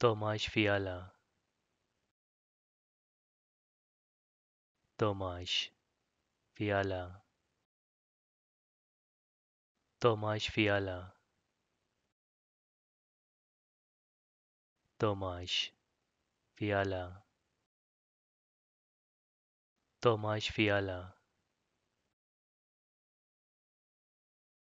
Tomáš Fiala Tomáš Fiala Tomáš Fiala Tomáš Fiala Tomáš Fiala